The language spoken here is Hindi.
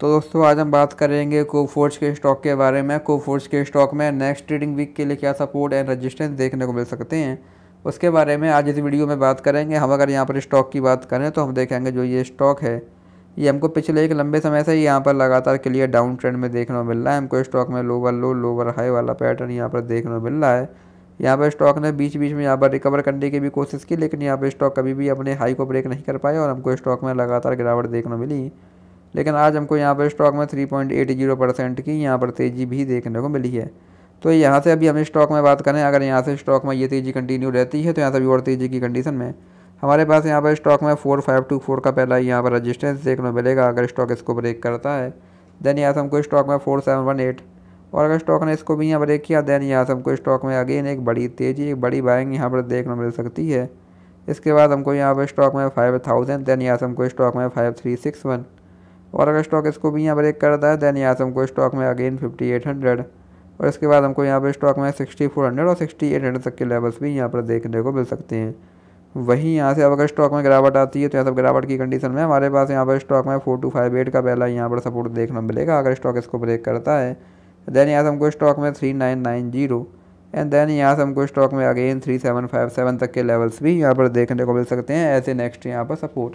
तो दोस्तों आज हम बात करेंगे कोफोर्ज के स्टॉक के बारे में कोफोर्ज के स्टॉक में नेक्स्ट ट्रेडिंग वीक के लिए क्या सपोर्ट एंड रेजिस्टेंस देखने को मिल सकते हैं उसके बारे में आज इस वीडियो में बात करेंगे हम अगर यहाँ पर स्टॉक की बात करें तो हम देखेंगे जो ये स्टॉक है ये हमको पिछले एक लंबे समय से ही यहाँ पर लगातार क्लियर डाउन ट्रेंड में देखने को मिल रहा है हमको स्टॉक में लोवर लो लोवर हाई वाला पैटर्न यहाँ पर देखने को मिल रहा है यहाँ पर स्टॉक ने बीच बीच में यहाँ पर रिकवर करने की भी कोशिश की लेकिन यहाँ पर स्टॉक कभी भी अपने हाई को ब्रेक नहीं कर पाया और हमको स्टॉक में लगातार गिरावट देखने को मिली लेकिन आज हमको यहाँ पर स्टॉक में three point eight zero percent की यहाँ पर तेज़ी भी देखने को मिली है तो यहाँ से अभी हम स्टॉक में बात करें अगर यहाँ से स्टॉक में ये तेज़ी कंटिन्यू रहती है तो यहाँ से भी और तेज़ी की कंडीशन में हमारे पास यहाँ पर स्टॉक में फोर फाइव टू फोर का पहला यहाँ पर रजिस्टेंस देखने को मिलेगा अगर स्टॉक इसको ब्रेक करता है देन यहाँ से हमको स्टॉक में फोर सेवन वन एट और अगर स्टॉक ने इसको भी यहाँ ब्रेक किया देन यहाँ से हमको स्टॉक में अगेन एक बड़ी तेज़ी एक बड़ी बाइंग यहाँ पर देखने मिल सकती है इसके बाद हमको यहाँ पर स्टॉक में फाइव थाउजेंड देन यहाँ से हमको स्टॉक में फाइव थ्री सिक्स वन और अगर स्टॉक इसको भी यहाँ ब्रेक करता है देन यहाँ से हमको स्टॉक में अगेन फिफ्टी एट हंड्रेड और इसके बाद हमको यहाँ पर स्टॉक में सिक्सटी फोर हंड्रेड और सिक्सटी एट हंड्रेड तक के लेवल्स भी यहाँ पर देखने को मिल सकते हैं वहीं यहाँ से अब अगर स्टॉक में गिरावट आती है तो यहाँ सब गिरावट की कंडीशन में हमारे पास यहाँ पर स्टॉक में फोर टू फाइव एट का पहला यहाँ पर सपोर्ट देखना मिलेगा अगर स्टॉक इसको ब्रेक करता है देन यहाँ से हमको स्टॉक में three nine nine zero and then यहाँ से हमको स्टॉक में again three seven five seven तक के लेवल्स भी यहाँ पर देखने को मिल सकते हैं ऐसे नेक्स्ट यहाँ पर सपोर्ट